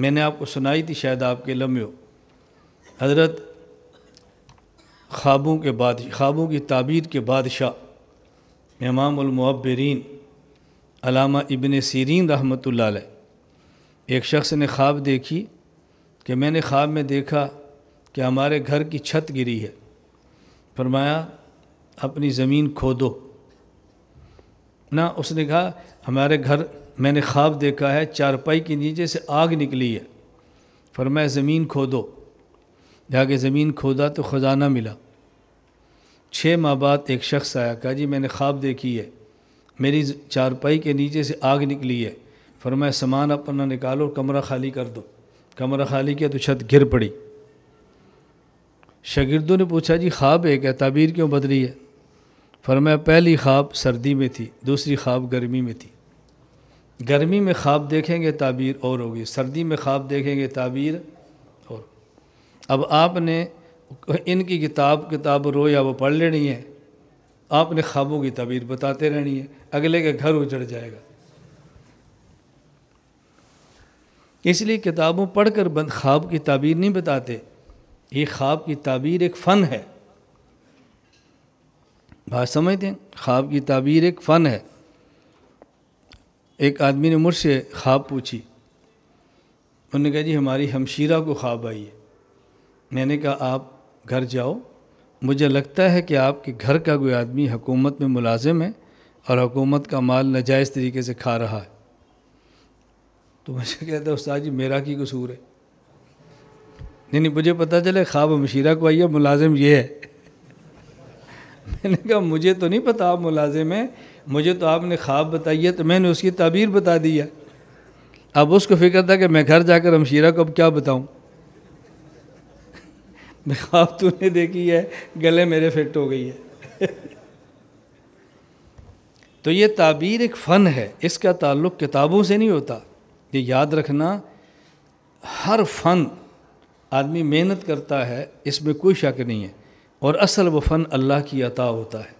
मैंने आपको सुनाई थी शायद आपके लम्बे हज़रत ख्वाबों के बाद ख्वाबों की ताबीर के बादशाह इमामबरीन अलामा इबन सीरीन रहमत एक शख्स ने ख्वाब देखी कि मैंने ख्वाब में देखा कि हमारे घर की छत गिरी है फरमाया अपनी ज़मीन खोदो ना उसने कहा हमारे घर मैंने ख्वाब देखा है चारपाई के नीचे से आग निकली है फरमाया ज़मीन खोदो जाके ज़मीन खोदा तो ख़जाना मिला छः माह बाद एक शख्स आया कहा जी मैंने ख्वाब देखी है मेरी चारपाई के नीचे से आग निकली है फरमाया सामान अपना निकालो कमरा खाली कर दो कमरा खाली किया तो छत गिर पड़ी शागिर्दों ने पूछा जी ख्वाब एक है ताबीर क्यों बदली है फरमाया पहली ख्वाब सर्दी में थी दूसरी ख्वाब गर्मी में थी गर्मी में ख्वाब देखेंगे ताबीर और होगी सर्दी में ख्वाब देखेंगे ताबीर और अब आपने इनकी किताब किताब रो या वो पढ़ लेनी है आपने ख्वाबों की ताबीर बताते रहनी है अगले के घर उजड़ जाएगा इसलिए किताबों पढ़कर बंद ख्वाब की ताबीर नहीं बताते ये ख्वाब की ताबीर एक फ़न है बात समझते हैं ख्वाब की ताबीर एक फ़न है एक आदमी ने मुझसे ख्वाब पूछी उन्होंने कहा जी हमारी हमशीरा को ख्वाब आई है मैंने कहा आप घर जाओ मुझे लगता है कि आपके घर का कोई आदमी हुकूमत में मुलाजिम है और हुकूमत का माल नजायज़ तरीके से खा रहा है तो मुझे कहता उस्ताद जी मेरा की कसूर है नहीं नहीं मुझे पता चले ख्वाब मशीरा को आई है मुलाजिम ये है मैंने कहा मुझे तो नहीं पता आप मुलाजिम हैं मुझे तो आपने ख्वाब बताई है तो मैंने उसकी ताबीर बता दी है अब उसको फिक्र था कि मैं घर जाकर हमशीरा को अब क्या बताऊँ ख्वाब तूने देखी है गले मेरे फिट हो गई है तो ये ताबीर एक फ़न है इसका ताल्लुक किताबों से नहीं होता ये याद रखना हर फ़न आदमी मेहनत करता है इसमें कोई शक नहीं है और असल वो फ़न अल्लाह की अता होता है